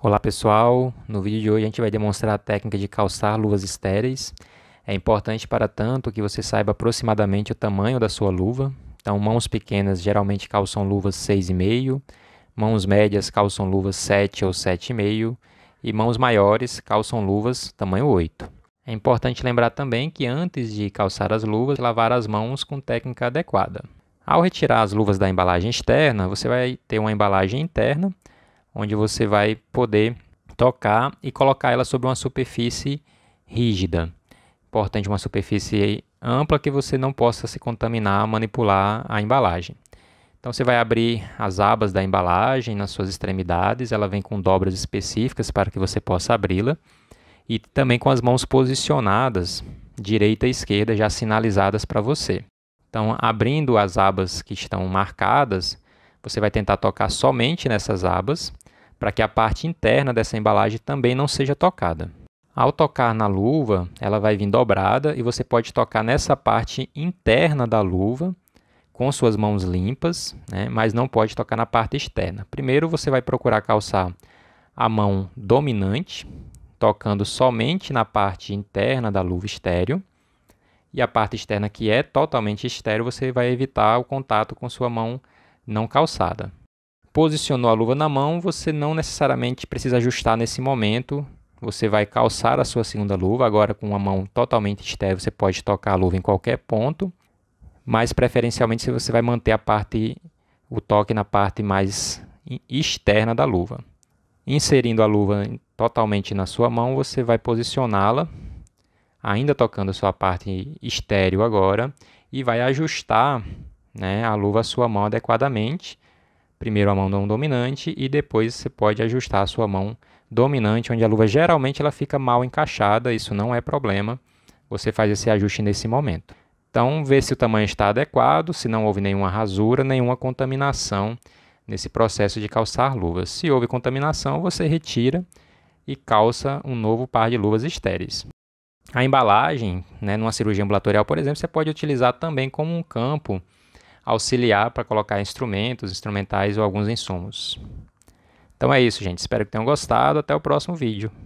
Olá pessoal, no vídeo de hoje a gente vai demonstrar a técnica de calçar luvas estéreis. É importante para tanto que você saiba aproximadamente o tamanho da sua luva. Então mãos pequenas geralmente calçam luvas 6,5, mãos médias calçam luvas 7 ou 7,5 e mãos maiores calçam luvas tamanho 8. É importante lembrar também que antes de calçar as luvas, lavar as mãos com técnica adequada. Ao retirar as luvas da embalagem externa, você vai ter uma embalagem interna, onde você vai poder tocar e colocar ela sobre uma superfície rígida. Importante uma superfície ampla que você não possa se contaminar, manipular a embalagem. Então você vai abrir as abas da embalagem nas suas extremidades, ela vem com dobras específicas para que você possa abri-la e também com as mãos posicionadas, direita e esquerda, já sinalizadas para você. Então, abrindo as abas que estão marcadas, você vai tentar tocar somente nessas abas, para que a parte interna dessa embalagem também não seja tocada. Ao tocar na luva, ela vai vir dobrada e você pode tocar nessa parte interna da luva com suas mãos limpas, né? mas não pode tocar na parte externa. Primeiro você vai procurar calçar a mão dominante, tocando somente na parte interna da luva estéreo e a parte externa que é totalmente estéreo, você vai evitar o contato com sua mão não calçada. Posicionou a luva na mão, você não necessariamente precisa ajustar nesse momento. Você vai calçar a sua segunda luva, agora com uma mão totalmente estéreo, você pode tocar a luva em qualquer ponto, mas preferencialmente você vai manter a parte o toque na parte mais externa da luva. Inserindo a luva totalmente na sua mão, você vai posicioná-la ainda tocando a sua parte estéreo agora, e vai ajustar né, a luva à sua mão adequadamente. Primeiro a mão não dominante e depois você pode ajustar a sua mão dominante, onde a luva geralmente ela fica mal encaixada, isso não é problema. Você faz esse ajuste nesse momento. Então, vê se o tamanho está adequado, se não houve nenhuma rasura, nenhuma contaminação nesse processo de calçar luvas. Se houve contaminação, você retira e calça um novo par de luvas estéreis. A embalagem, né, numa cirurgia ambulatorial, por exemplo, você pode utilizar também como um campo auxiliar para colocar instrumentos, instrumentais ou alguns insumos. Então é isso, gente. Espero que tenham gostado. Até o próximo vídeo.